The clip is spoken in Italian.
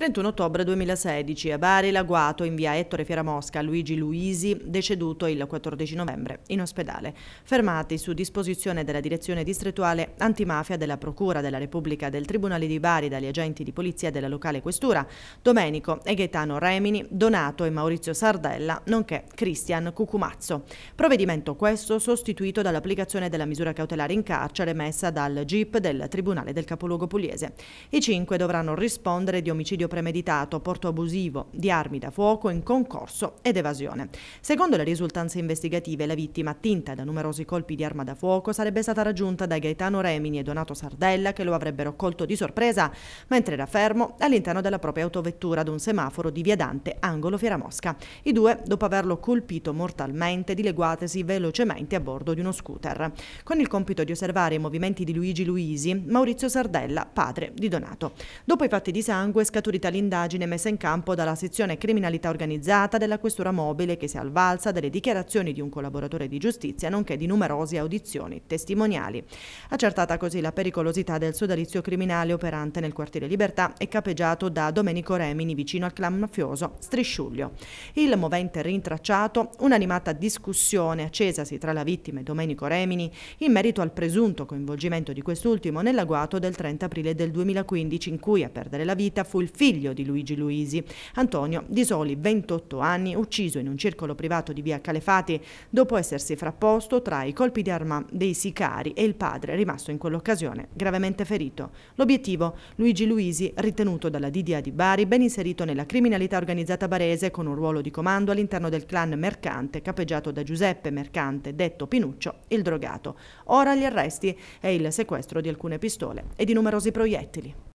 31 ottobre 2016 a Bari Laguato in via Ettore Fieramosca Luigi Luisi, deceduto il 14 novembre in ospedale. Fermati su disposizione della direzione distrettuale antimafia della Procura della Repubblica del Tribunale di Bari dagli agenti di polizia della locale questura, Domenico e Gaetano Remini, Donato e Maurizio Sardella, nonché Cristian Cucumazzo. Provvedimento questo sostituito dall'applicazione della misura cautelare in carcere messa dal GIP del Tribunale del Capoluogo Pugliese. I cinque dovranno rispondere di omicidio premeditato, porto abusivo di armi da fuoco in concorso ed evasione. Secondo le risultanze investigative, la vittima, attinta da numerosi colpi di arma da fuoco, sarebbe stata raggiunta da Gaetano Remini e Donato Sardella che lo avrebbero colto di sorpresa mentre era fermo all'interno della propria autovettura ad un semaforo di via Dante, angolo Fiera Mosca. I due, dopo averlo colpito mortalmente, dileguatesi velocemente a bordo di uno scooter. Con il compito di osservare i movimenti di Luigi Luisi, Maurizio Sardella, padre di Donato. Dopo i fatti di sangue scaturiti proseguita l'indagine messa in campo dalla sezione criminalità organizzata della questura mobile che si è alvalsa delle dichiarazioni di un collaboratore di giustizia nonché di numerose audizioni testimoniali. Accertata così la pericolosità del sodalizio criminale operante nel quartiere Libertà e capeggiato da Domenico Remini vicino al clan mafioso Strisciuglio. Il movente rintracciato, un'animata discussione accesasi tra la vittima e Domenico Remini in merito al presunto coinvolgimento di quest'ultimo nell'agguato del 30 aprile del 2015 in cui a perdere la vita fu il figlio figlio di Luigi Luisi, Antonio, di soli 28 anni, ucciso in un circolo privato di via Calefati dopo essersi frapposto tra i colpi di arma dei sicari e il padre rimasto in quell'occasione gravemente ferito. L'obiettivo, Luigi Luisi, ritenuto dalla DDA di Bari, ben inserito nella criminalità organizzata barese con un ruolo di comando all'interno del clan Mercante, capeggiato da Giuseppe Mercante, detto Pinuccio, il drogato. Ora gli arresti e il sequestro di alcune pistole e di numerosi proiettili.